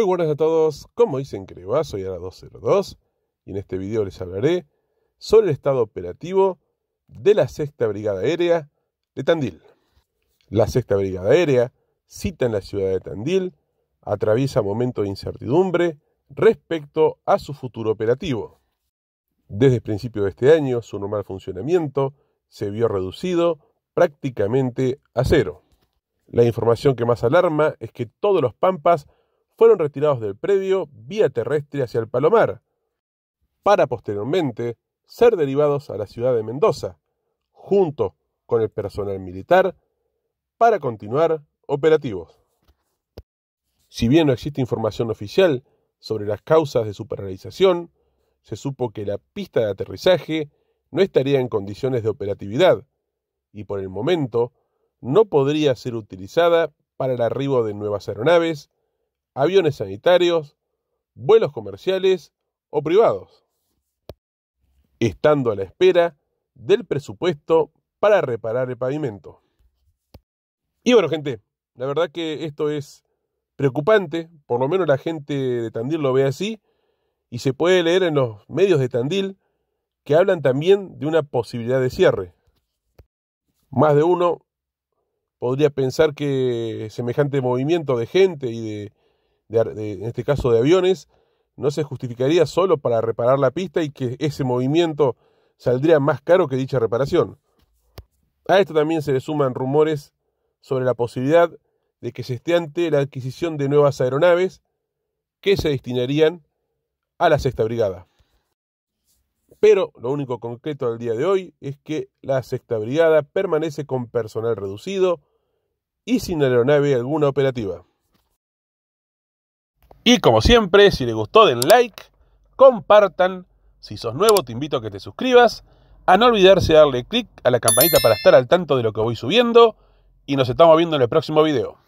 Muy buenas a todos, como dicen que le va, soy Ara 202 y en este video les hablaré sobre el estado operativo de la Sexta Brigada Aérea de Tandil. La Sexta Brigada Aérea cita en la ciudad de Tandil, atraviesa momentos de incertidumbre respecto a su futuro operativo. Desde el principio de este año, su normal funcionamiento se vio reducido prácticamente a cero. La información que más alarma es que todos los pampas fueron retirados del predio vía terrestre hacia el Palomar, para posteriormente ser derivados a la ciudad de Mendoza, junto con el personal militar, para continuar operativos. Si bien no existe información oficial sobre las causas de su paralización, se supo que la pista de aterrizaje no estaría en condiciones de operatividad y por el momento no podría ser utilizada para el arribo de nuevas aeronaves aviones sanitarios, vuelos comerciales o privados, estando a la espera del presupuesto para reparar el pavimento. Y bueno, gente, la verdad que esto es preocupante, por lo menos la gente de Tandil lo ve así, y se puede leer en los medios de Tandil que hablan también de una posibilidad de cierre. Más de uno podría pensar que semejante movimiento de gente y de en este caso de aviones, no se justificaría solo para reparar la pista y que ese movimiento saldría más caro que dicha reparación. A esto también se le suman rumores sobre la posibilidad de que se esté ante la adquisición de nuevas aeronaves que se destinarían a la sexta brigada. Pero lo único concreto al día de hoy es que la sexta brigada permanece con personal reducido y sin aeronave alguna operativa. Y como siempre, si les gustó den like, compartan. Si sos nuevo, te invito a que te suscribas. A no olvidarse de darle click a la campanita para estar al tanto de lo que voy subiendo. Y nos estamos viendo en el próximo video.